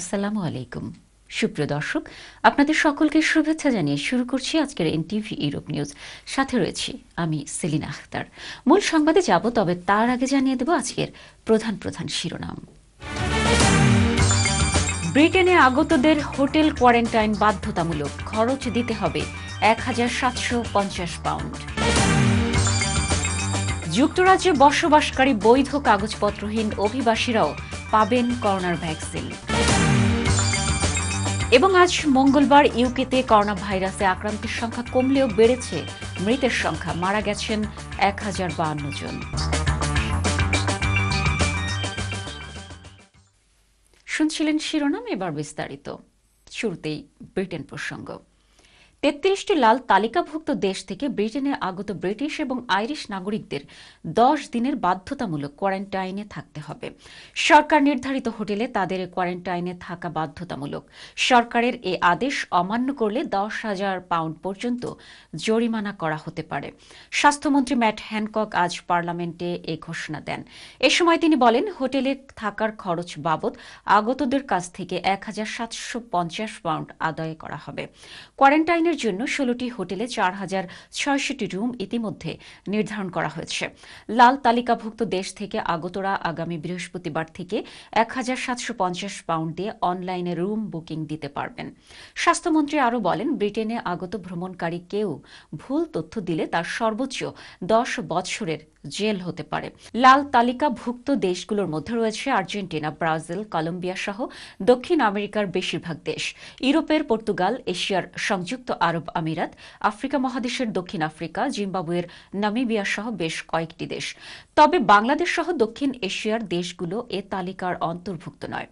আসসালামু আলাইকুম সুপ্রিয় দর্শক আপনাদের সকলকে শুভেচ্ছা জানিয়ে শুরু করছি আজকের এনটিভি ইউরোপ নিউজ সাথে রয়েছি আমি সেলিনা আখতার মূল সংবাদে যাব তবে তার আগে জানিয়ে দেব আজকের প্রধান প্রধান শিরোনাম ব্রিটেনে আগতদের হোটেল কোয়ারেন্টাইন বাধ্যতামূলক খরচ দিতে হবে এক হাজার সাতশো পঞ্চাশ পাউন্ড যুক্তরাজ্যে বসবাসকারী বৈধ কাগজপত্রহীন অভিবাসীরাও পাবেন করোনার ভ্যাকসিন এবং আজ মঙ্গলবার ইউকেতে করোনা ভাইরাসে আক্রান্তের সংখ্যা কমলেও বেড়েছে মৃতের সংখ্যা মারা গেছেন এক হাজার বাহান্ন জন শুনছিলেন শিরোনাম এবার বিস্তারিত শুরুতেই ব্রিটেন প্রসঙ্গ তেত্রিশটি লাল তালিকাভুক্ত দেশ থেকে ব্রিটেনে আগত ব্রিটিশ এবং আইরিশ নাগরিকদের দশ দিনের বাধ্যতামূলক কোয়ারেন্টাইনে থাকতে হবে সরকার নির্ধারিত হোটেলে তাদের কোয়ারেন্টাইনে থাকা বাধ্যতামূলক সরকারের এ আদেশ অমান্য করলে দশ হাজার পাউন্ড পর্যন্ত জরিমানা করা হতে পারে স্বাস্থ্যমন্ত্রী ম্যাট হ্যানকক আজ পার্লামেন্টে এ ঘোষণা দেন এ সময় তিনি বলেন হোটেলে থাকার খরচ বাবদ আগতদের কাছ থেকে এক হাজার সাতশো পঞ্চাশ পাউন্ড আদায় করা হবে কোয়ারেন্টাইন অনুষ্ঠানের জন্য ষোলোটি হোটেলে চার হাজার ছয়শটি রুম ইতিমধ্যে নির্ধারণ করা হয়েছে লাল তালিকাভুক্ত দেশ থেকে আগতরা আগামী বৃহস্পতিবার থেকে এক হাজার সাতশো পঞ্চাশ পাউন্ড দিয়ে অনলাইনে রুম বুকিং দিতে পারবেন স্বাস্থ্যমন্ত্রী আরও বলেন ব্রিটেনে আগত ভ্রমণকারী কেউ ভুল তথ্য দিলে তার সর্বোচ্চ দশ বছরের জেল হতে পারে লাল তালিকাভুক্ত দেশগুলোর মধ্যে রয়েছে আর্জেন্টিনা ব্রাজিল কলম্বিয়া সহ দক্ষিণ আমেরিকার বেশিরভাগ দেশ ইউরোপের পর্তুগাল এশিয়ার সংযুক্ত আরব আমিরাত আফ্রিকা মহাদেশের দক্ষিণ আফ্রিকা জিম্বাবুয়ের নামিবিয়া সহ বেশ কয়েকটি দেশ তবে বাংলাদেশ সহ দক্ষিণ এশিয়ার দেশগুলো এ তালিকার অন্তর্ভুক্ত নয়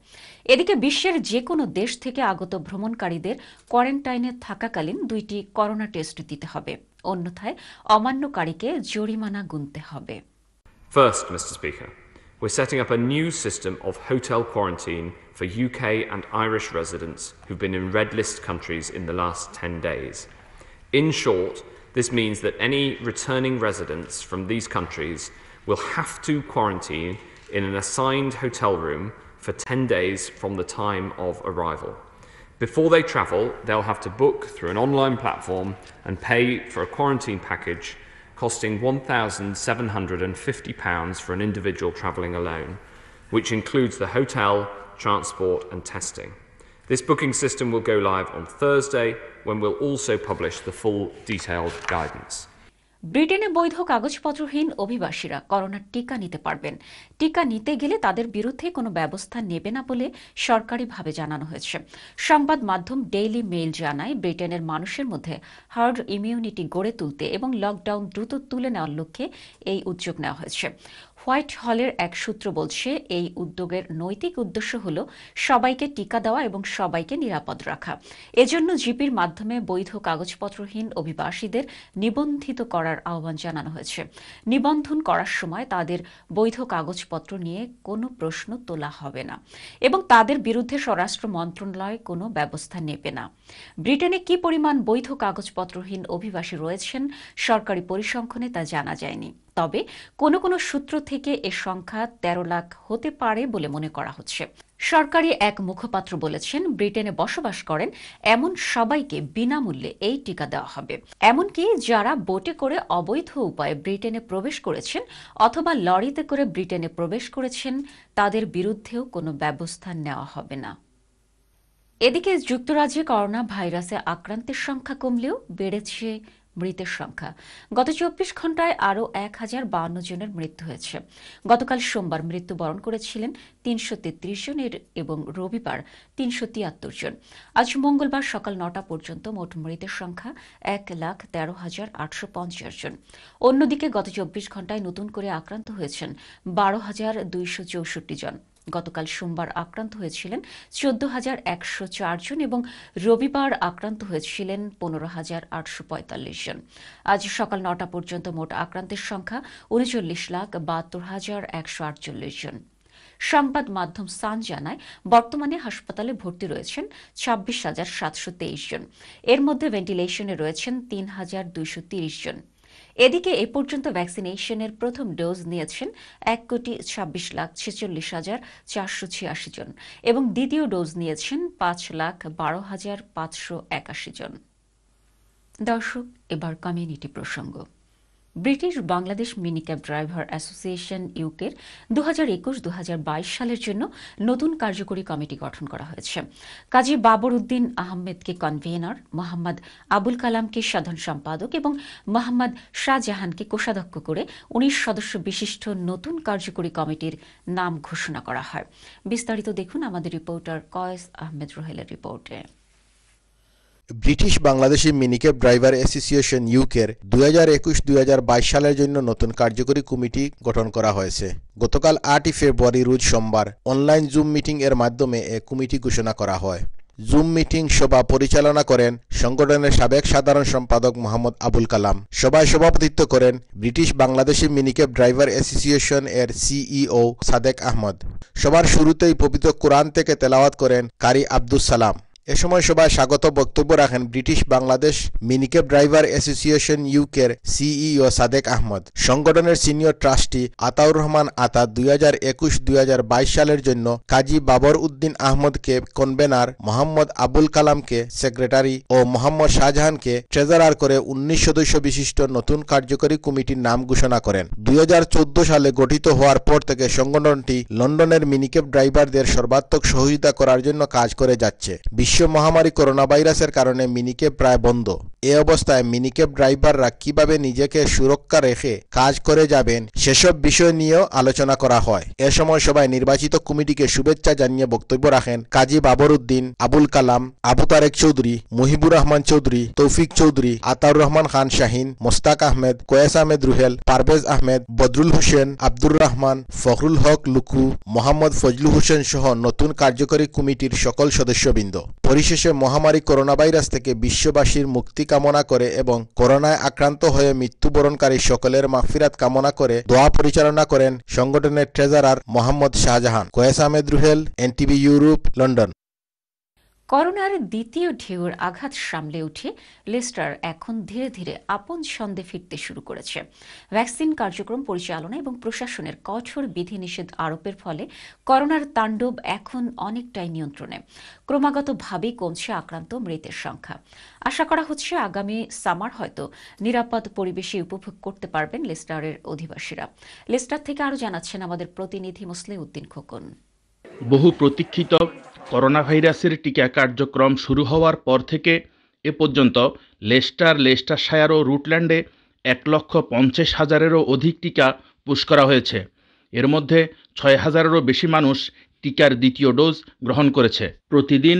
এদিকে বিশ্বের যে কোনো দেশ থেকে আগত ভ্রমণকারীদের কোয়ারেন্টাইনে থাকাকালীন দুইটি করোনা টেস্ট দিতে হবে অন্যথায় অমান্যকারীকে জরিমানা গুনতে হবে First, Mr. Speaker, we're setting up a new system of hotel quarantine for UK and Irish residents who've been in red list countries in the last 10 days. In short, this means that any returning residents from these countries will have to quarantine in an assigned hotel room for 10 days from the time of arrival. Before they travel, they'll have to book through an online platform and pay for a quarantine package costing £1,750 for an individual travelling alone, which includes the hotel, transport, and testing. This booking system will go live on Thursday when we'll also publish the full detailed guidance. ব্রিটেনে বৈধ কাগজপত্রহীন অভিবাসীরা করোনার টিকা নিতে পারবেন টিকা নিতে গেলে তাদের বিরুদ্ধে কোনো ব্যবস্থা নেবে না বলে সরকারিভাবে জানানো হয়েছে সংবাদ মাধ্যম ডেইলি মেইল জানায় ব্রিটেনের মানুষের মধ্যে হার্ড ইমিউনিটি গড়ে তুলতে এবং লকডাউন দ্রুত তুলে নেওয়ার লক্ষ্যে এই উদ্যোগ নেওয়া হয়েছে হোয়াইট হলের এক সূত্র বলছে এই উদ্যোগের নৈতিক উদ্দেশ্য হল সবাইকে টিকা দেওয়া এবং সবাইকে নিরাপদ রাখা এজন্য জিপির মাধ্যমে বৈধ কাগজপত্রহীন অভিবাসীদের নিবন্ধিত করার আহ্বান জানানো হয়েছে নিবন্ধন করার সময় তাদের বৈধ কাগজপত্র নিয়ে কোনো প্রশ্ন তোলা হবে না এবং তাদের বিরুদ্ধে স্বরাষ্ট্র মন্ত্রণালয় কোনো ব্যবস্থা নেবে না ব্রিটেনে কি পরিমাণ বৈধ কাগজপত্রহীন অভিবাসী রয়েছেন সরকারি পরিসংখ্যানে তা জানা যায়নি তবে কোনো কোনো সূত্র থেকে এ সংখ্যা ১৩ লাখ হতে পারে বলে মনে করা হচ্ছে সরকারি এক মুখপাত্র বলেছেন ব্রিটেনে বসবাস করেন এমন সবাইকে বিনামূল্যে এই টিকা দেওয়া হবে এমনকি যারা বোটে করে অবৈধ উপায়ে ব্রিটেনে প্রবেশ করেছেন অথবা লরিতে করে ব্রিটেনে প্রবেশ করেছেন তাদের বিরুদ্ধেও কোনো ব্যবস্থা নেওয়া হবে না এদিকে যুক্তরাজ্যে করোনা ভাইরাসে আক্রান্তের সংখ্যা কমলেও বেড়েছে মৃতের সংখ্যা গত চব্বিশ ঘন্টায় আরও এক হাজার বাউন্ন জনের মৃত্যু হয়েছে গতকাল সোমবার মৃত্যুবরণ করেছিলেন তিনশো তেত্রিশ জনের এবং রবিবার তিনশো তিয়াত্তর জন আজ মঙ্গলবার সকাল নটা পর্যন্ত মোট মৃতের সংখ্যা এক লাখ তেরো হাজার আটশো পঞ্চাশ জন অন্যদিকে গত চব্বিশ ঘন্টায় নতুন করে আক্রান্ত হয়েছেন বারো হাজার দুইশো চৌষট্টি জন গতকাল সোমবার আক্রান্ত হয়েছিলেন চোদ্দ হাজার একশো জন এবং রবিবার আক্রান্ত হয়েছিলেন পনেরো হাজার আটশো পঁয়তাল্লিশ জন আজ সকাল নটা পর্যন্ত মোট আক্রান্তের সংখ্যা উনচল্লিশ লাখ বাহাত্তর হাজার একশো আটচল্লিশ জন সংবাদ মাধ্যম সান জানায় বর্তমানে হাসপাতালে ভর্তি রয়েছেন ছাব্বিশ হাজার সাতশো তেইশ জন এর মধ্যে ভেন্টিলেশনে রয়েছেন তিন হাজার দুইশো তিরিশ জন এদিকে এ পর্যন্ত ভ্যাকসিনেশনের প্রথম ডোজ নিয়েছেন এক কোটি ছাব্বিশ লাখ ছেচল্লিশ হাজার চারশো ছিয়াশি জন এবং দ্বিতীয় ডোজ নিয়েছেন পাঁচ লাখ বারো হাজার পাঁচশো একাশি জন দর্শক এবার কমিউনিটি প্রসঙ্গ British Bangladesh minicab driver association ইউকের দু হাজার একুশ দু সালের জন্য নতুন কার্যকরী কমিটি গঠন করা হয়েছে কাজী বাবর উদ্দিন আহমেদকে কনভেনার মোহাম্মদ আবুল কালামকে সাধারণ সম্পাদক এবং মোহাম্মদ শাহজাহানকে কোষাধ্যক্ষ করে উনিশ সদস্য বিশিষ্ট নতুন কার্যকরী কমিটির নাম ঘোষণা করা হয় বিস্তারিত দেখুন আমাদের রিপোর্টার কয়েস আহমেদ রোহেলের রিপোর্টে British Bangladeshi minicab driver association ইউকের দুই হাজার একুশ দুই হাজার বাইশ সালের জন্য নতুন কার্যকরী কমিটি গঠন করা হয়েছে গতকাল আটই ফেব্রুয়ারি রোজ সোমবার অনলাইন জুম মিটিং এর মাধ্যমে এ কমিটি ঘোষণা করা হয় জুম মিটিং সভা পরিচালনা করেন সংগঠনের সাবেক সাধারণ সম্পাদক মোহাম্মদ আবুল কালাম সভায় সভাপতিত্ব করেন British Bangladeshi minicab driver association এর সিইও e সাদেক আহমদ সবার শুরুতেই পবিত্র কোরআন থেকে তেলাওয়াত করেন কারি আব্দুল সালাম এ সময় সভায় স্বাগত বক্তব্য রাখেন British Bangladesh minicab driver association ইউকের সিইও সাদেক আহমদ সংগঠনের সিনিয়র ট্রাস্টি আতাউর রহমান আতা দুই হাজার একুশ দুই হাজার বাইশ সালের জন্য কাজী বাবর উদ্দিন আহমদকে কনভেনার মোহাম্মদ আবুল কালামকে সেক্রেটারি ও মোহাম্মদ শাহজাহানকে ট্রেজারার করে উনিশ সদস্য বিশিষ্ট নতুন কার্যকরী কমিটির নাম ঘোষণা করেন দুই হাজার চোদ্দ সালে গঠিত হওয়ার পর থেকে সংগঠনটি লন্ডনের মিনিকেব ড্রাইভারদের সর্বাত্মক সহযোগিতা করার জন্য কাজ করে যাচ্ছে বিশ্ব বিশ্ব মহামারী করোনা ভাইরাসের কারণে মিনিকেপ প্রায় বন্ধ এ অবস্থায় মিনিকেপ ড্রাইভাররা কিভাবে নিজেকে সুরক্ষা রেখে কাজ করে যাবেন সেসব বিষয় নিয়েও আলোচনা করা হয় এ সময় সবাই নির্বাচিত কমিটিকে শুভেচ্ছা জানিয়ে বক্তব্য রাখেন কাজী বাবরউদ্দিন আবুল কালাম আবু তারেক চৌধুরী মুহিবুর রহমান চৌধুরী তৌফিক চৌধুরী আতাউর রহমান খান শাহিন মোস্তাক আহমেদ কোয়েস আহমেদ রুহেল পারভেজ আহমেদ বদরুল হোসেন আব্দুর রহমান ফখরুল হক লুকু মোহাম্মদ ফজলু হোসেন সহ নতুন কার্যকরী কমিটির সকল সদস্যবৃন্দ পরিশেষে মহামারী করোনা ভাইরাস থেকে বিশ্ববাসীর মুক্তি কামনা করে এবং করোনায় আক্রান্ত হয়ে মৃত্যুবরণকারী সকলের মাফিরাত কামনা করে দোয়া পরিচালনা করেন সংগঠনের treasurer Mohammad Shahjahan Koyes Ahmed Ruhel NTV Europe London করোনার দ্বিতীয় ঢেউর আঘাত সামলে উঠে লেস্টার এখন ধীরে ধীরে আপন ছন্দে ফিরতে শুরু করেছে ভ্যাকসিন কার্যক্রম পরিচালনা এবং প্রশাসনের কঠোর বিধিনিষেধ আরোপের ফলে করোনার তাণ্ডব এখন অনেকটাই নিয়ন্ত্রণে ক্রমাগতভাবে কমছে আক্রান্ত মৃতের সংখ্যা আশা করা হচ্ছে আগামী সামার হয়তো নিরাপদ পরিবেশে উপভোগ করতে পারবেন লেস্টারের অধিবাসীরা লেস্টার থেকে আরও জানাচ্ছেন আমাদের প্রতিনিধি মুসলিম উদ্দিন খোকন বহু প্রতীক্ষিত করোনা ভাইরাসের টিকা কার্যক্রম শুরু হওয়ার পর থেকে এ পর্যন্ত লেস্টার লেস্টারশায়ার ও রুটল্যান্ডে এক লক্ষ পঞ্চাশ হাজারেরও অধিক টিকা পুশ করা হয়েছে এর মধ্যে ছয় হাজারেরও বেশি মানুষ টিকার দ্বিতীয় ডোজ গ্রহণ করেছে প্রতিদিন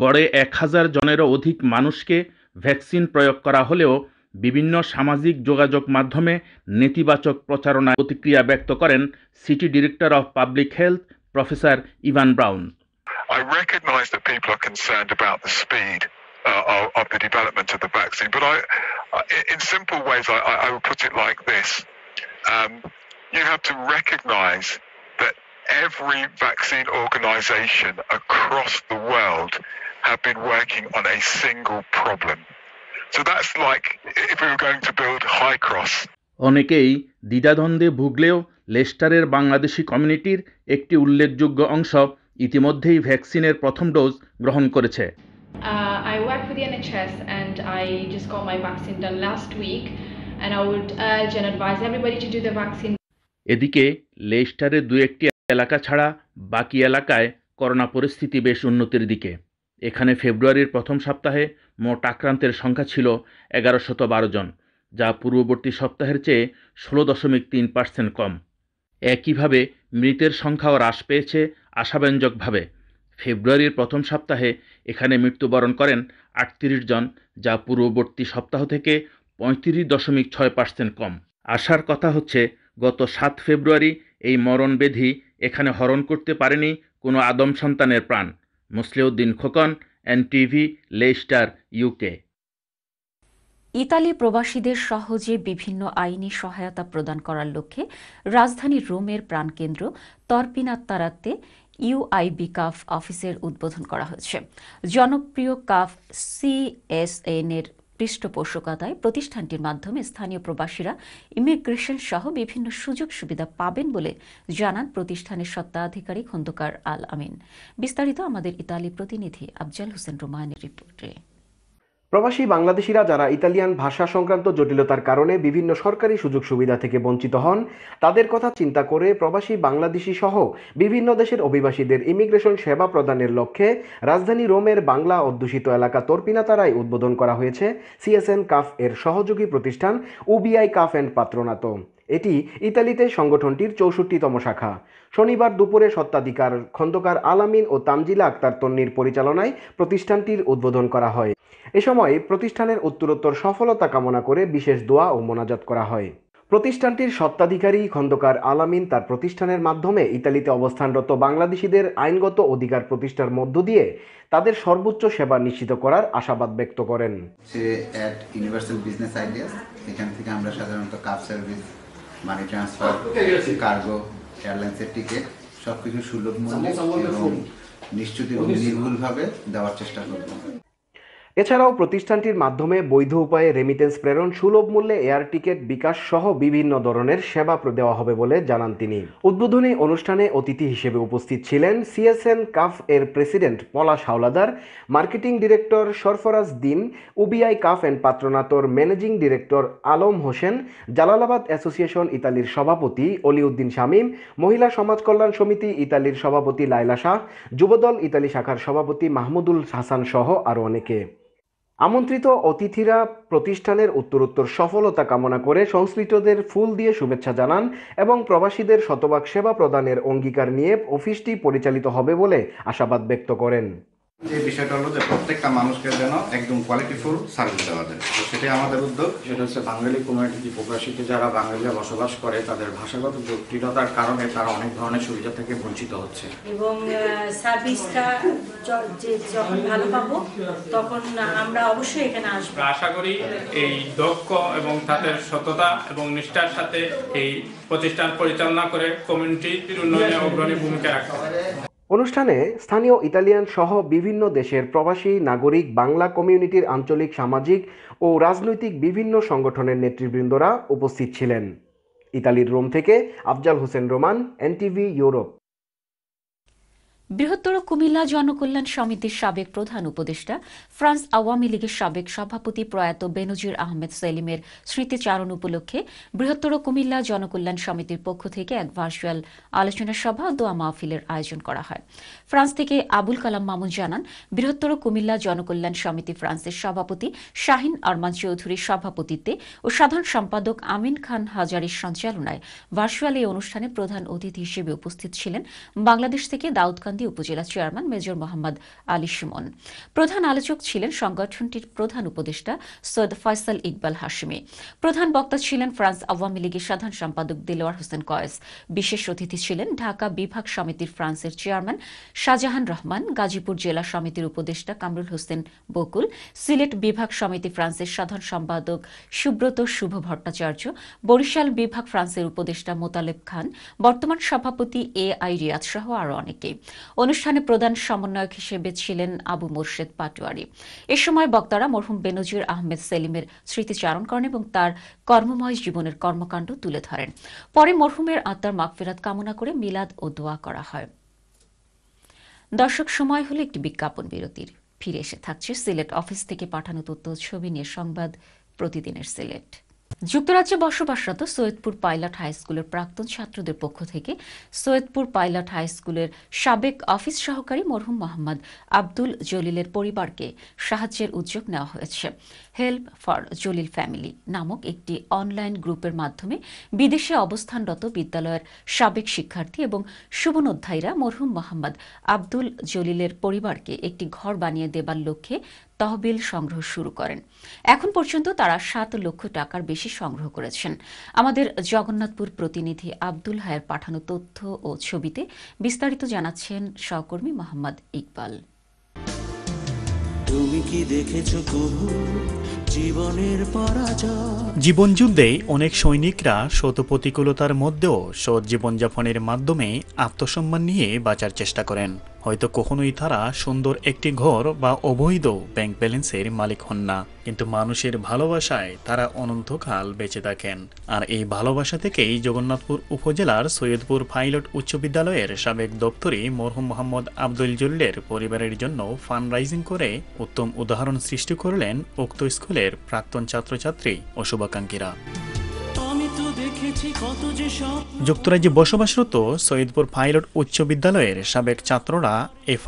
গড়ে এক হাজার জনেরও অধিক মানুষকে ভ্যাকসিন প্রয়োগ করা হলেও বিভিন্ন সামাজিক যোগাযোগ মাধ্যমে নেতিবাচক প্রচারণায় প্রতিক্রিয়া ব্যক্ত করেন city director of public health Professor Ivan Brown. I recognise that people are concerned about the speed uh, of, the development of the vaccine, but I, in simple ways, I, I would put it like this: um, you have to recognise that every vaccine organisation across the world have been working on a single problem. So that's like if we were going to build High Cross. অনেকেই দ্বিধাদ্বন্দ্বে ভুগলেও লেস্টারের বাংলাদেশি কমিউনিটির একটি উল্লেখযোগ্য অংশ ইতিমধ্যেই ভ্যাকসিনের প্রথম dose গ্রহণ করেছে uh, এদিকে লেস্টারের দু একটি এলাকা ছাড়া বাকি এলাকায় করোনা পরিস্থিতি বেশ উন্নতির দিকে এখানে ফেব্রুয়ারির প্রথম সপ্তাহে মোট আক্রান্তের সংখ্যা ছিল এগারোশত বারো জন যা পূর্ববর্তী সপ্তাহের চেয়ে ষোলো দশমিক তিন পার্সেন্ট কম একইভাবে মৃতের সংখ্যাও হ্রাস পেয়েছে আশাব্যঞ্জকভাবে ফেব্রুয়ারির প্রথম সপ্তাহে এখানে মৃত্যুবরণ করেন আটত্রিশ জন যা পূর্ববর্তী সপ্তাহ থেকে পঁয়ত্রিশ দশমিক ছয় পার্সেন্ট কম আশার কথা হচ্ছে গত সাত ফেব্রুয়ারি এই মরণবেধি এখানে হরণ করতে পারেনি কোনো আদম সন্তানের প্রাণ Musliuddin Khokon NTV Leicester UK Italy প্রবাসীদের সহজে বিভিন্ন আইনি সহায়তা প্রদান করার লক্ষ্যে রাজধানী রোমের প্রাণকেন্দ্র তর্পিনাত্তারাতে ইউআইবি কাফ অফিসের উদ্বোধন করা হয়েছে জনপ্রিয় কাফ সিএসএন এর পৃষ্ঠপোষকতায় প্রতিষ্ঠানটির মাধ্যমে স্থানীয় প্রবাসীরা ইমিগ্রেশন সহ বিভিন্ন সুযোগ সুবিধা পাবেন বলে জানান প্রতিষ্ঠানের সত্তাধিকারী খন্দকার আল আমিন বিস্তারিত আমাদের ইতালি প্রতিনিধি আফজাল হোসেন রোমায়নের রিপোর্টে প্রবাসী বাংলাদেশিরা যারা ইতালিয়ান ভাষা সংক্রান্ত জটিলতার কারণে বিভিন্ন সরকারি সুযোগ সুবিধা থেকে বঞ্চিত হন তাদের কথা চিন্তা করে প্রবাসী বাংলাদেশি সহ বিভিন্ন দেশের অভিবাসীদের ইমিগ্রেশন সেবা প্রদানের লক্ষ্যে রাজধানী রোমের বাংলা অধ্যুষিত এলাকা তর্পিনাতারায় উদ্বোধন করা হয়েছে সিএসএন কাফ এর সহযোগী প্রতিষ্ঠান উবিআই কাফ অ্যান্ড পাত্রনাতম এটি ইতালিতে সংগঠনটির চৌষট্টিতম শাখা শনিবার দুপুরে সত্ত্বাধিকার খন্দকার আলামিন ও তামজিলা আক্তার তন্নির পরিচালনায় প্রতিষ্ঠানটির উদ্বোধন করা হয় এ সময় প্রতিষ্ঠানের উত্তরোত্তর সফলতা কামনা করে বিশেষ দোয়া ও মোনাজাত করা হয় প্রতিষ্ঠানটির সত্ত্বাধিকারী খন্দকার আলামিন তার প্রতিষ্ঠানের মাধ্যমে ইতালিতে অবস্থানরত বাংলাদেশিদের আইনগত অধিকার প্রতিষ্ঠার মধ্য দিয়ে তাদের সর্বোচ্চ সেবা নিশ্চিত করার আশাবাদ ব্যক্ত করেন সে অ্যাট ইউনিভার্সাল বিজনেস আইডিয়াস এখান থেকে আমরা সাধারণত cab service money transfer cargo এয়ারলাইন্সের টিকিট সবকিছু সুলভ মূল্যে এবং নিশ্চিত এবং নির্ভুলভাবে দেওয়ার চেষ্টা করব এছাড়াও প্রতিষ্ঠানটির মাধ্যমে বৈধ উপায়ে রেমিটেন্স প্রেরণ সুলভ মূল্যে এয়ার টিকিট বিকাশ সহ বিভিন্ন ধরনের সেবা দেওয়া হবে বলে জানান তিনি উদ্বোধনী অনুষ্ঠানে অতিথি হিসেবে উপস্থিত ছিলেন সিএসএন কাফ এর president Palash Howlader marketing director Sarfaraz Din উবিআই কাফ অ্যান্ড পাত্রনাতর managing director Alam Hossain Jalalabad association ইতালির সভাপতি অলিউদ্দিন শামীম মহিলা সমাজ কল্যাণ সমিতি ইতালির সভাপতি লাইলা শাহ যুবদল ইতালি শাখার সভাপতি মাহমুদুল হাসান সহ আরও অনেকে আমন্ত্রিত অতিথিরা প্রতিষ্ঠানের উত্তরোত্তর সফলতা কামনা করে সংশ্লিষ্টদের ফুল দিয়ে শুভেচ্ছা জানান এবং প্রবাসীদের শতভাগ সেবা প্রদানের অঙ্গীকার নিয়ে অফিসটি পরিচালিত হবে বলে আশাবাদ ব্যক্ত করেন যে বিষয়টা হলো যে প্রত্যেকটা মানুষকে যেন একদম কোয়ালিটিফুল সার্ভিস দেওয়া যায় তো সেটাই আমাদের উদ্যোগ সেটা হচ্ছে বাঙালি কমিউনিটি প্রবাসীতে যারা বাঙালিরা বসবাস করে তাদের ভাষাগত জটিলতার কারণে তারা অনেক ধরনের সুবিধা থেকে বঞ্চিত হচ্ছে এবং সার্ভিসটা যে যখন ভালো পাবো তখন আমরা অবশ্যই এখানে আসবো আশা করি এই দক্ষ এবং তাদের সততা এবং নিষ্ঠার সাথে এই প্রতিষ্ঠান পরিচালনা করে কমিউনিটির উন্নয়নে অগ্রণী ভূমিকা রাখতে অনুষ্ঠানে স্থানীয় ইতালিয়ান সহ বিভিন্ন দেশের প্রবাসী নাগরিক বাংলা কমিউনিটির আঞ্চলিক সামাজিক ও রাজনৈতিক বিভিন্ন সংগঠনের নেতৃবৃন্দরা উপস্থিত ছিলেন ইতালির রোম থেকে আফজাল হোসেন রোমান এনটিভি ইউরোপ বৃহত্তর কুমিল্লা জনকল্যাণ সমিতির সাবেক প্রধান উপদেষ্টা ফ্রান্স আওয়ামী লীগের সাবেক সভাপতি প্রয়াত বেনজির আহমেদ সেলিমের স্মৃতিচারণ উপলক্ষে বৃহত্তর কুমিল্লা জনকল্যাণ সমিতির পক্ষ থেকে এক ভার্চুয়াল আলোচনা সভা দোয়া মাহফিলের আয়োজন করা হয় ফ্রান্স থেকে আবুল কালাম মামুন জানান বৃহত্তর কুমিল্লা জনকল্যাণ সমিতি ফ্রান্সের সভাপতি শাহিন আরমান চৌধুরীর সভাপতিত্বে ও সাধারণ সম্পাদক আমিন খান হাজারির সঞ্চালনায় ভার্চুয়াল এই অনুষ্ঠানে প্রধান অতিথি হিসেবে উপস্থিত ছিলেন বাংলাদেশ থেকে দাউদ খান ধানমন্ডি উপজেলা চেয়ারম্যান মেজর মোহাম্মদ আলী সুমন প্রধান আলোচক ছিলেন সংগঠনটির প্রধান উপদেষ্টা সৈয়দ ফয়সাল ইকবাল হাশমি প্রধান বক্তা ছিলেন ফ্রান্স আওয়ামী লীগের সাধারণ সম্পাদক দিলওয়ার হোসেন কয়েস বিশেষ অতিথি ছিলেন ঢাকা বিভাগ সমিতির ফ্রান্সের চেয়ারম্যান শাহজাহান রহমান গাজীপুর জেলা সমিতির উপদেষ্টা কামরুল হোসেন বকুল সিলেট বিভাগ সমিতি ফ্রান্সের সাধারণ সম্পাদক সুব্রত শুভ ভট্টাচার্য বরিশাল বিভাগ ফ্রান্সের উপদেষ্টা মোতালেব খান বর্তমান সভাপতি এ আই রিয়াদ সহ আরও অনেকে অনুষ্ঠানে প্রধান সমন্বয়ক হিসেবে ছিলেন আবু মোর্শেদ পাটোয়ারি এ সময় বক্তারা মরহুম বেনজির আহমেদ সেলিমের স্মৃতিচারণ করেন এবং তার কর্মময় জীবনের কর্মকাণ্ড তুলে ধরেন পরে মরহুমের আত্মার মাগফেরাত কামনা করে মিলাদ ও দোয়া করা হয় দর্শক সময় হলো একটি বিজ্ঞাপন বিরতির ফিরে এসে থাকছে সিলেট অফিস থেকে পাঠানো তথ্য ছবি নিয়ে সংবাদ প্রতিদিনের সিলেট যুক্তরাজ্যে বসবাসরত সৈয়দপুর পাইলট হাই স্কুলের প্রাক্তন ছাত্রদের পক্ষ থেকে সৈয়দপুর পাইলট হাই স্কুলের সাবেক অফিস সহকারী মরহুম মোহাম্মদ আব্দুল জলিলের পরিবারকে সাহায্যের উদ্যোগ নেওয়া হয়েছে হেল্প ফর জলিল ফ্যামিলি নামক একটি অনলাইন গ্রুপের মাধ্যমে বিদেশে অবস্থানরত বিদ্যালয়ের সাবেক শিক্ষার্থী এবং অধ্যায়ীরা মরহুম মোহাম্মদ আব্দুল জলিলের পরিবারকে একটি ঘর বানিয়ে দেবার লক্ষ্যে তহবিল সংগ্রহ শুরু করেন এখন পর্যন্ত তারা সাত লক্ষ টাকার বেশি সংগ্রহ করেছেন আমাদের জগন্নাথপুর প্রতিনিধি আব্দুল হায়ের পাঠানো তথ্য ও ছবিতে বিস্তারিত জানাচ্ছেন সহকর্মী মোহাম্মদ ইকবাল জীবনের পরাজয় অনেক সৈনিকরা শত প্রতিকূলতার মধ্যেও সৎ জীবনযাপনের মাধ্যমে আত্মসম্মান নিয়ে বাঁচার চেষ্টা করেন হয়তো কখনোই তারা সুন্দর একটি ঘর বা অবৈধ ব্যাংক ব্যালেন্সের মালিক হন না কিন্তু মানুষের ভালোবাসায় তারা অনন্তকাল বেঁচে থাকেন আর এই ভালোবাসা থেকেই জগন্নাথপুর উপজেলার সৈয়দপুর পাইলট উচ্চ বিদ্যালয়ের সাবেক দপ্তরি মরহুম মোহাম্মদ আব্দুল জল্লের পরিবারের জন্য ফান্ড রাইজিং করে উত্তম উদাহরণ সৃষ্টি করলেন উক্ত স্কুলে বিদ্যালয়ের প্রাক্তন ছাত্রছাত্রী ও শুভাকাঙ্ক্ষীরা যুক্তরাজ্যে বসবাসরত সৈয়দপুর পাইলট উচ্চ বিদ্যালয়ের সাবেক ছাত্ররা এই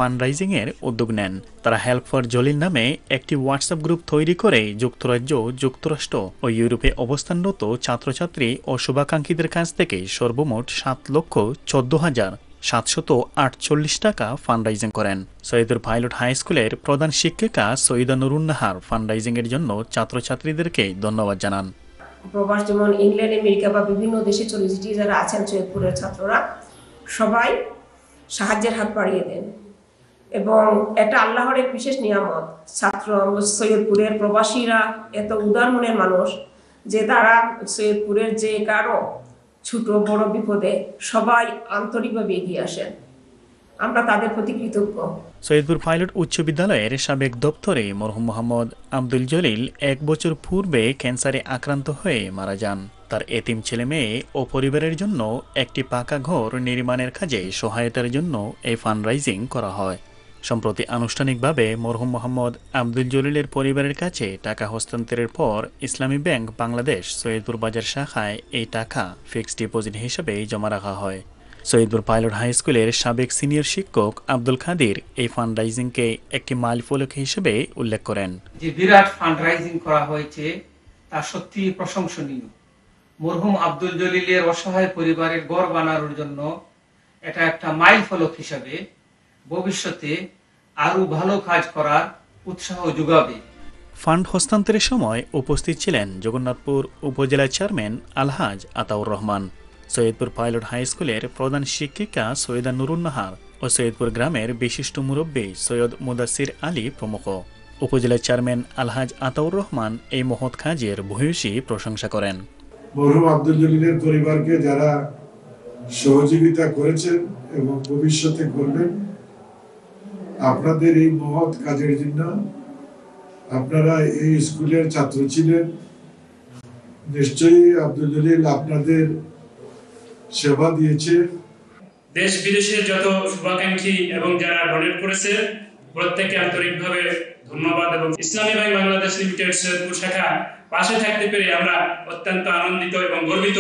এর উদ্যোগ নেন তারা হেল্প ফর জলিল নামে একটি হোয়াটসঅ্যাপ গ্রুপ তৈরি করে যুক্তরাজ্য যুক্তরাষ্ট্র ও ইউরোপে অবস্থানরত ছাত্রছাত্রী ও শুভাকাঙ্ক্ষীদের কাছ থেকে সর্বমোট সাত লক্ষ চোদ্দ হাজার সাতশত আটচল্লিশ টাকা ফান্ডরাইজিং করেন সৈয়দুর পাইলট হাই স্কুলের প্রধান শিক্ষিকা সৈয়দা নুরুন্নাহার এর জন্য ছাত্রছাত্রীদেরকে ধন্যবাদ জানান প্রবাস যেমন ইংল্যান্ড আমেরিকা বা বিভিন্ন দেশে চলে যেটি যারা আছেন সৈয়দপুরের ছাত্ররা সবাই সাহায্যের হাত বাড়িয়ে দেন এবং এটা আল্লাহর এক বিশেষ নিয়ামত ছাত্র সৈয়দপুরের প্রবাসীরা এত উদার মনের মানুষ যে তারা সৈয়দপুরের যে কারো ছোট বড় বিপদে সবাই আন্তরিকভাবে এগিয়ে আসেন আমরা তাদের প্রতি কৃতজ্ঞ সৈয়দপুর পাইলট উচ্চ বিদ্যালয়ের সাবেক দপ্তরে মরহুম মোহাম্মদ আব্দুল জলিল এক বছর পূর্বে ক্যান্সারে আক্রান্ত হয়ে মারা যান তার এতিম ছেলে মেয়ে ও পরিবারের জন্য একটি পাকা ঘর নির্মাণের কাজে সহায়তার জন্য এই রাইজিং করা হয় সম্প্রতি আনুষ্ঠানিকভাবে মরহুম মোহাম্মদ আব্দুল জলিলের পরিবারের কাছে টাকা হস্তান্তরের পর ইসলামী ব্যাংক বাংলাদেশ সৈয়দপুর বাজার শাখায় এই টাকা ফিক্সড ডিপোজিট হিসেবে জমা রাখা হয় সৈয়দপুর পাইলট হাই স্কুলের সাবেক সিনিয়র শিক্ষক আব্দুল খাদির এই ফান্ডরাইজিংকে একটি ফলক হিসেবে উল্লেখ করেন যে বিরাট ফান্ডরাইজিং করা হয়েছে তা সত্যি প্রশংসনীয় মরহুম আব্দুল জলিলের অসহায় পরিবারের গড় বানানোর জন্য এটা একটা ফলক হিসাবে ভবিষ্যতে আরও ভালো কাজ করার উৎসাহ যোগাবে ফান্ড হস্তান্তরের সময় উপস্থিত ছিলেন Jagannathpur upazila chairman Alhaj Ataur Rahman Syedpur pilot high স্কুলের প্রধান শিক্ষিকা সৈয়দা নুরুন্নাহার ও সৈয়দপুর গ্রামের বিশিষ্ট মুরব্বী সৈয়দ মুদাসির আলী প্রমুখ উপজেলা চেয়ারম্যান আলহাজ আতাউর রহমান এই মহৎ কাজের ভূয়সী প্রশংসা করেন মরহুম আব্দুল জলিলের পরিবারকে যারা সহযোগিতা করেছেন এবং ভবিষ্যতে করবেন আপনাদের এই মহৎ কাজের জন্য আপনারা এই স্কুলের ছাত্র ছিলেন নিশ্চয়ই আব্দুল জলিল আপনাদের সেবা দিয়েছে দেশ বিদেশের যত শুভাকাঙ্ক্ষী এবং যারা ডোনেট করেছে প্রত্যেককে আন্তরিকভাবে ধন্যবাদ এবং ইসলামী ব্যাংক বাংলাদেশ লিমিটেড সৈয়দপুর শাখা পাশে থাকতে পেরে আমরা অত্যন্ত আনন্দিত এবং গর্বিত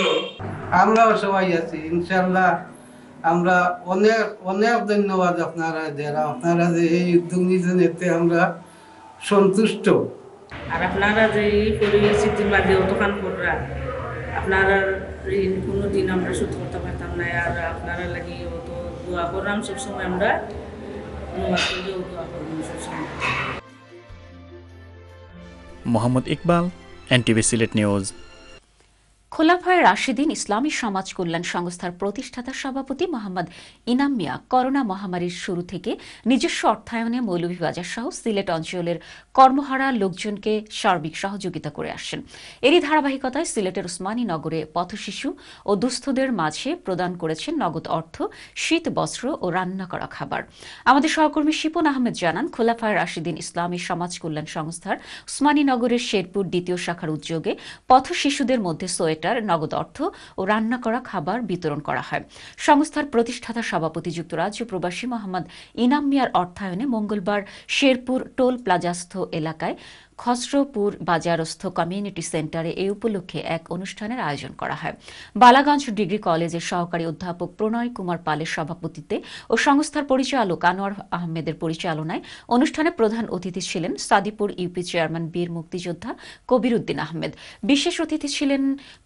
আমরাও সবাই আছি ইনশাল্লাহ আমরা অনেক অনেক ধন্যবাদ আপনারা যারা আপনারা যে এই উদ্যোগ নিয়েছেন এতে আমরা সন্তুষ্ট আর আপনারা যে এই পরিস্থিতির মাঝে দোকান করা আপনারা ঋণ কোনো দিন আমরা শোধ করতে পারতাম না আর আপনারা লাগে অত দোয়া করলাম সবসময় আমরা মোহাম্মদ ইকবাল টিভি সিলেট নিউজ খোলাফায় রাশিদিন ইসলামী সমাজ কল্যাণ সংস্থার প্রতিষ্ঠাতা সভাপতি মোহাম্মদ ইনাম মিয়া করোনা মহামারীর শুরু থেকে নিজস্ব অর্থায়নে মৌলভীবাজার সহ সিলেট অঞ্চলের কর্মহারা লোকজনকে সার্বিক সহযোগিতা করে আসছেন এরই ধারাবাহিকতায় সিলেটের উসমানী নগরে পথশিশু ও দুস্থদের মাঝে প্রদান করেছেন নগদ অর্থ শীত বস্ত্র ও রান্না করা খাবার আমাদের সহকর্মী শিপন আহমেদ জানান খোলাফায় রাশিদিন ইসলামী সমাজ কল্যাণ সংস্থার উসমানী নগরের শেরপুর দ্বিতীয় শাখার উদ্যোগে পথশিশুদের মধ্যে সোয়েট সোয়েটার নগদ অর্থ ও রান্না করা খাবার বিতরণ করা হয় সংস্থার প্রতিষ্ঠাতা সভাপতি যুক্তরাজ্য প্রবাসী মোহাম্মদ ইনাম মিয়ার অর্থায়নে মঙ্গলবার শেরপুর টোল প্লাজাস্থ এলাকায় খসরোপুর বাজারস্থ কমিউনিটি সেন্টারে এ উপলক্ষে এক অনুষ্ঠানের আয়োজন করা হয় বালাগঞ্জ ডিগ্রি কলেজের সহকারী অধ্যাপক প্রণয় কুমার পালের সভাপতিত্বে ও সংস্থার পরিচালক আনোয়ার আহমেদের পরিচালনায় অনুষ্ঠানে প্রধান অতিথি ছিলেন সাদিপুর ইউপি চেয়ারম্যান বীর মুক্তিযোদ্ধা কবির উদ্দিন আহমেদ বিশেষ অতিথি ছিলেন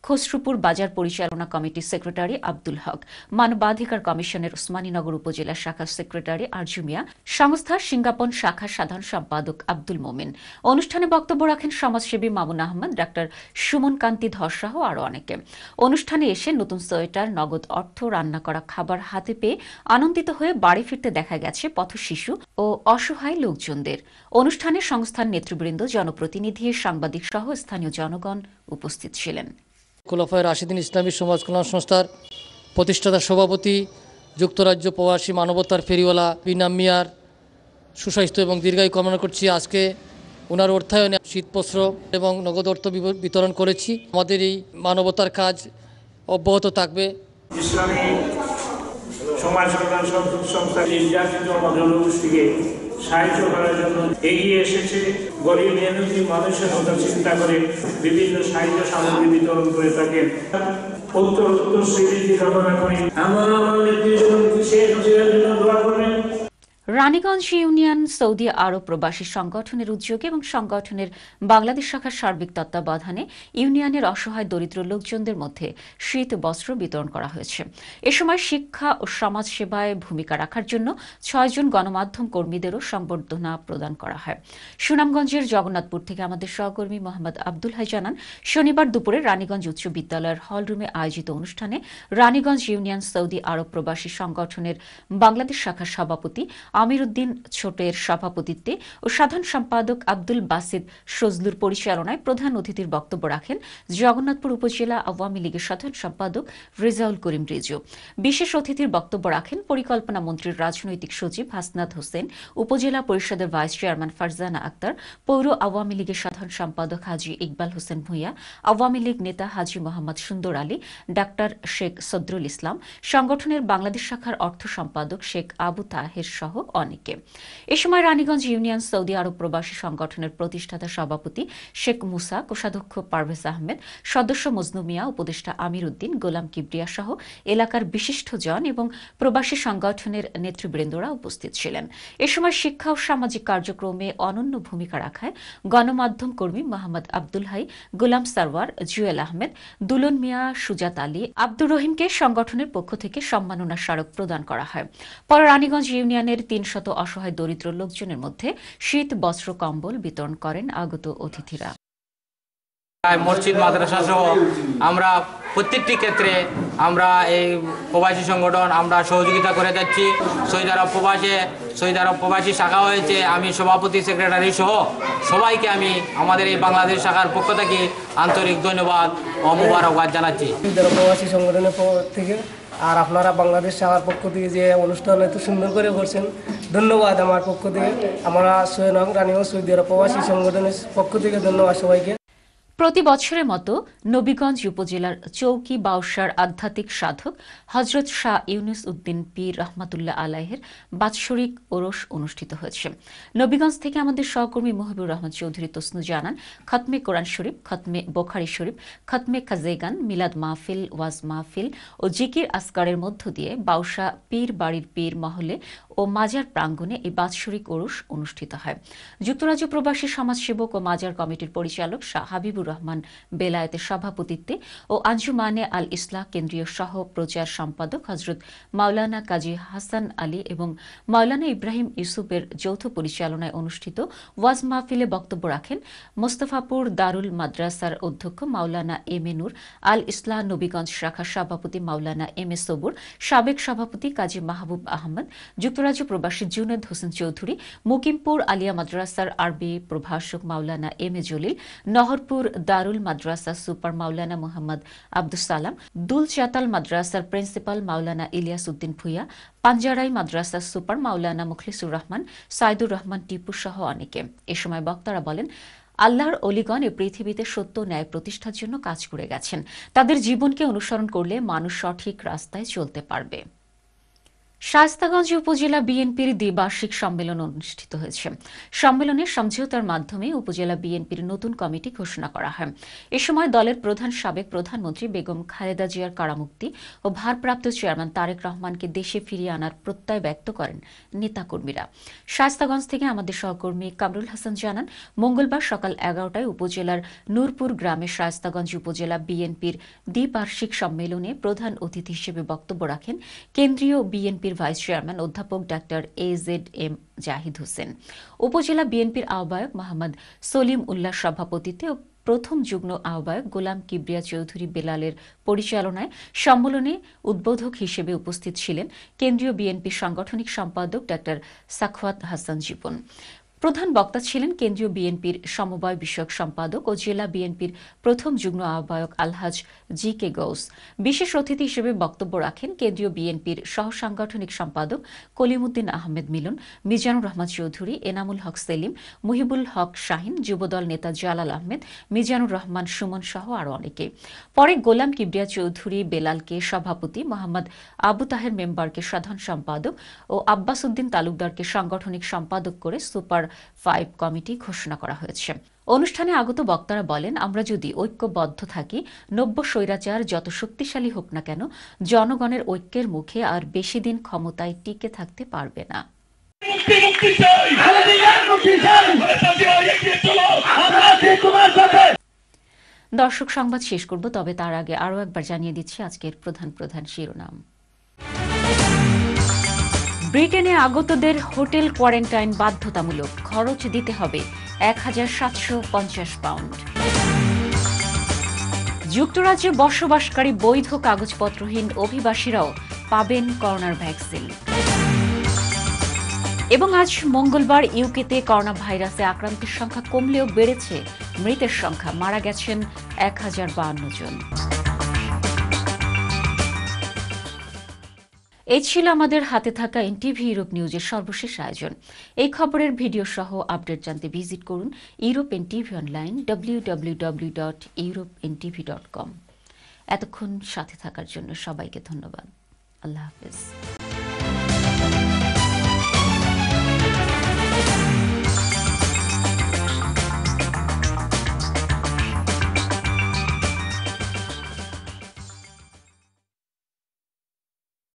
খসরুপুর বাজার পরিচালনা কমিটির সেক্রেটারি আব্দুল হক মানবাধিকার কমিশনের ওসমানীনগর উপজেলা শাখার সেক্রেটারি আরজুমিয়া সংস্থার সিঙ্গাপন শাখার সাধারণ সম্পাদক আব্দুল মোমিন অনুষ্ঠান অনুষ্ঠানে বক্তব্য রাখেন সমাজসেবী মামুন আহমদ ডাক্তার সুমন কান্তি ধর সহ আরও অনেকে অনুষ্ঠানে এসে নতুন সোয়েটার নগদ অর্থ রান্না করা খাবার হাতে পেয়ে আনন্দিত হয়ে বাড়ি ফিরতে দেখা গেছে পথ শিশু ও অসহায় লোকজনদের অনুষ্ঠানে সংস্থার নেতৃবৃন্দ জনপ্রতিনিধি সাংবাদিক সহ স্থানীয় জনগণ উপস্থিত ছিলেন খোলাফায় রাশিদিন ইসলামী সমাজ কল্যাণ সংস্থার প্রতিষ্ঠাতা সভাপতি যুক্তরাজ্য প্রবাসী মানবতার ফেরিওয়ালা বিনাম মিয়ার সুস্বাস্থ্য এবং দীর্ঘায়ু কামনা করছি আজকে ওনার অর্থায়নে শীতপস্ত্র এবং নগদ অর্থ বিতরণ করেছি আমাদের এই মানবতার কাজ অব্যাহত থাকবে সাহায্য করার জন্য এগিয়ে এসেছে গরিব মানুষের কথা চিন্তা করে বিভিন্ন সাহায্য সামগ্রী বিতরণ করে থাকেন রানীগঞ্জ ইউনিয়ন সৌদি আরব প্রবাসী সংগঠনের উদ্যোগে এবং সংগঠনের বাংলাদেশ শাখার সার্বিক তত্ত্বাবধানে ইউনিয়নের অসহায় দরিদ্র লোকজনদের মধ্যে শীত বস্ত্র বিতরণ করা হয়েছে এ সময় শিক্ষা ও সমাজ সেবায় ভূমিকা রাখার জন্য ছয়জন গণমাধ্যম কর্মীদেরও সংবর্ধনা প্রদান করা হয় সুনামগঞ্জের জগন্নাথপুর থেকে আমাদের সহকর্মী মোহাম্মদ আব্দুল হাই জানান শনিবার দুপুরে রানীগঞ্জ উচ্চ বিদ্যালয়ের হলরুমে আয়োজিত অনুষ্ঠানে রানীগঞ্জ ইউনিয়ন সৌদি আরব প্রবাসী সংগঠনের বাংলাদেশ শাখার সভাপতি আমির উদ্দিন ছোটের সভাপতিত্বে ও সাধারণ সম্পাদক আব্দুল বাসিদ সজলুর পরিচালনায় প্রধান অতিথির বক্তব্য রাখেন জগন্নাথপুর উপজেলা আওয়ামী লীগের সাধারণ সম্পাদক রেজাউল করিম রিজু বিশেষ অতিথির বক্তব্য রাখেন পরিকল্পনা মন্ত্রীর রাজনৈতিক সচিব হাসনাত হোসেন উপজেলা পরিষদের ভাইস চেয়ারম্যান ফারজানা আক্তার পৌর আওয়ামী লীগের সাধারণ সম্পাদক হাজি ইকবাল হোসেন ভূঁইয়া আওয়ামী লীগ নেতা হাজি মোহাম্মদ সুন্দর আলী ডাক্তার শেখ সদরুল ইসলাম সংগঠনের বাংলাদেশ শাখার অর্থ সম্পাদক শেখ আবু তাহের সহ অনেকে এ সময় রানীগঞ্জ ইউনিয়ন সৌদি আরব প্রবাসী সংগঠনের প্রতিষ্ঠাতা সভাপতি শেখ মুসা কোষাধ্যক্ষ পারভেজ আহমেদ সদস্য মজনুমিয়া উপদেষ্টা আমির উদ্দিন গোলাম কিবরিয়া সহ এলাকার বিশিষ্টজন এবং প্রবাসী সংগঠনের নেতৃবৃন্দরা উপস্থিত ছিলেন এ সময় শিক্ষা ও সামাজিক কার্যক্রমে অনন্য ভূমিকা রাখায় গণমাধ্যম কর্মী মোহাম্মদ আব্দুল হাই গোলাম সারওয়ার জুয়েল আহমেদ দুলন মিয়া সুজাত আলী আব্দুর রহিমকে সংগঠনের পক্ষ থেকে সম্মাননা স্মারক প্রদান করা হয় পরে রানীগঞ্জ ইউনিয়নের তিনশত অসহায় দরিদ্র লোকজনের মধ্যে শীত বস্ত্র কম্বল বিতরণ করেন আগত অতিথিরা মসজিদ মাদ্রাসা সহ আমরা প্রত্যেকটি ক্ষেত্রে আমরা এই প্রবাসী সংগঠন আমরা সহযোগিতা করে যাচ্ছি শহীদ আরব প্রবাসে শহীদ আরব প্রবাসী শাখা হয়েছে আমি সভাপতি সেক্রেটারি সহ সবাইকে আমি আমাদের এই বাংলাদেশ শাখার পক্ষ থেকে আন্তরিক ধন্যবাদ ও মুবারকবাদ জানাচ্ছি প্রবাসী সংগঠনের থেকে আর আপনারা বাংলাদেশ আমার পক্ষ থেকে যে অনুষ্ঠান এত সুন্দর করে করছেন ধন্যবাদ আমার পক্ষ থেকে আমরা সৈয়দ রানী ও সৌদি আরব প্রবাসী সংগঠনের পক্ষ থেকে ধন্যবাদ সবাইকে প্রতি বছরের মতো নবীগঞ্জ উপজেলার চৌকি বাউসার আধ্যাত্মিক সাধক হজরত শাহ ইউনুস উদ্দিন পীর রহমাতুল্লাহ আলাহের বাৎসরিক ওরস অনুষ্ঠিত হয়েছে নবীগঞ্জ থেকে আমাদের সহকর্মী মহবুর রহমান চৌধুরী তসনু জানান খতমে কোরআন শরীফ খতমে বোখারি শরীফ খতমে খাজেগান মিলাদ মাহফিল ওয়াজ মাহফিল ও জিকির আসকারের মধ্য দিয়ে বাউসা পীর বাড়ির পীর মহলে ও মাজার প্রাঙ্গণে এই বাৎসরিক ওরস অনুষ্ঠিত হয় যুক্তরাজ্য প্রবাসী সমাজসেবক ও মাজার কমিটির পরিচালক শাহ হাবিবুর মজিবুর রহমান বেলায়েতের সভাপতিত্বে ও আঞ্জুমানে আল ইসলাহ কেন্দ্রীয় সহ প্রচার সম্পাদক হজরত মাওলানা কাজী হাসান আলী এবং মাওলানা ইব্রাহিম ইউসুফের যৌথ পরিচালনায় অনুষ্ঠিত ওয়াজ মাহফিলে বক্তব্য রাখেন মোস্তফাপুর দারুল মাদ্রাসার অধ্যক্ষ মাওলানা এম এ নূর আল ইসলাহ নবীগঞ্জ শাখার সভাপতি মাওলানা এম এ সবুর সাবেক সভাপতি কাজী মাহবুব আহমদ যুক্তরাজ্য প্রবাসী জুনেদ হোসেন চৌধুরী মুকিমপুর আলিয়া মাদ্রাসার আরবি প্রভাষক Maulana M A Jalil Naharpur Darul madrasa super Maulana Mohammad Abdul Salam Dul Chatal মাদ্রাসার প্রিন্সিপাল মাওলানা ইলিয়াস উদ্দিন ভুইয়া পাঞ্জারাই মাদ্রাসা সুপার মাওলানা মুখলিসুর রহমান সাইদুর রহমান টিপু সহ অনেকে এ সময় বক্তারা বলেন আল্লাহর অলিগণ এ পৃথিবীতে সত্য ন্যায় প্রতিষ্ঠার জন্য কাজ করে গেছেন তাদের জীবনকে অনুসরণ করলে মানুষ সঠিক রাস্তায় চলতে পারবে শায়স্তাগঞ্জ উপজেলা বিএনপির দ্বিবার্ষিক সম্মেলন অনুষ্ঠিত হয়েছে সম্মেলনে সমঝোতার মাধ্যমে উপজেলা বিএনপির নতুন কমিটি ঘোষণা করা হয় এ সময় দলের প্রধান সাবেক প্রধানমন্ত্রী বেগম খালেদা জিয়ার কারামুক্তি ও ভারপ্রাপ্ত চেয়ারম্যান তারেক রহমানকে দেশে ফিরিয়ে আনার প্রত্যয় ব্যক্ত করেন নেতাকর্মীরা শায়স্তাগঞ্জ থেকে আমাদের সহকর্মী কামরুল হাসান জানান মঙ্গলবার সকাল এগারোটায় উপজেলার নূরপুর গ্রামে শায়স্তাগঞ্জ উপজেলা বিএনপির দ্বিবার্ষিক সম্মেলনে প্রধান অতিথি হিসেবে বক্তব্য রাখেন কেন্দ্রীয় বিএনপির বিএনপির ভাইস চেয়ারম্যান অধ্যাপক doctor A Z M Zahid Hossain upazila বিএনপির আহ্বায়ক মোহাম্মদ সলিম উল্লাহ সভাপতিত্বে প্রথম যুগ্ম আহ্বায়ক গোলাম কিবরিয়া চৌধুরী বেলালের পরিচালনায় সম্মেলনে উদ্বোধক হিসেবে উপস্থিত ছিলেন কেন্দ্রীয় বিএনপি সাংগঠনিক সম্পাদক ডা সাখওয়াত হাসান জীবন প্রধান বক্তা ছিলেন কেন্দ্রীয় বিএনপির সমবায় বিষয়ক সম্পাদক ও জেলা বিএনপির প্রথম যুগ্ম আহ্বায়ক আলহাজ জি কে গৌস বিশেষ অতিথি হিসেবে বক্তব্য রাখেন কেন্দ্রীয় বিএনপির সহসাংগঠনিক সম্পাদক কলিমুদ্দিন আহমেদ মিলন মিজানুর রহমান চৌধুরী এনামুল হক সেলিম মুহিবুল হক শাহিন যুবদল নেতা জালাল আহমেদ মিজানুর রহমান সুমন সহ আরও অনেকে পরে গোলাম কিবরিয়া চৌধুরী বেলালকে সভাপতি মোহাম্মদ আবু তাহের মেম্বারকে সাধারণ সম্পাদক ও আব্বাস উদ্দিন তালুকদারকে সাংগঠনিক সম্পাদক করে সুপার ফাইভ কমিটি ঘোষণা করা হয়েছে অনুষ্ঠানে আগত বক্তারা বলেন আমরা যদি ঐক্যবদ্ধ থাকি নব্য স্বৈরাচার যত শক্তিশালী হোক না কেন জনগণের ঐক্যের মুখে আর বেশি দিন ক্ষমতায় টিকে থাকতে পারবে না দর্শক সংবাদ শেষ করব তবে তার আগে আরও একবার জানিয়ে দিচ্ছি আজকের প্রধান প্রধান শিরোনাম ব্রিটেনে আগতদের হোটেল কোয়ারেন্টাইন বাধ্যতামূলক খরচ দিতে হবে এক হাজার সাতশো পঞ্চাশ পাউন্ড যুক্তরাজ্যে বসবাসকারী বৈধ কাগজপত্রহীন অভিবাসীরাও পাবেন করোনার ভ্যাকসিন এবং আজ মঙ্গলবার ইউকেতে করোনা ভাইরাসে আক্রান্তের সংখ্যা কমলেও বেড়েছে মৃতের সংখ্যা মারা গেছেন এক হাজার বাহান্ন জন এই ছিল আমাদের হাতে থাকা এনটিভি ইউরোপ নিউজের সর্বশেষ আয়োজন এই খবরের ভিডিও সহ আপডেট জানতে ভিজিট করুন Europe TV online W W W dot Europe NTV dot com এতক্ষণ সাথে থাকার জন্য সবাইকে ধন্যবাদ আল্লাহ হাফেজ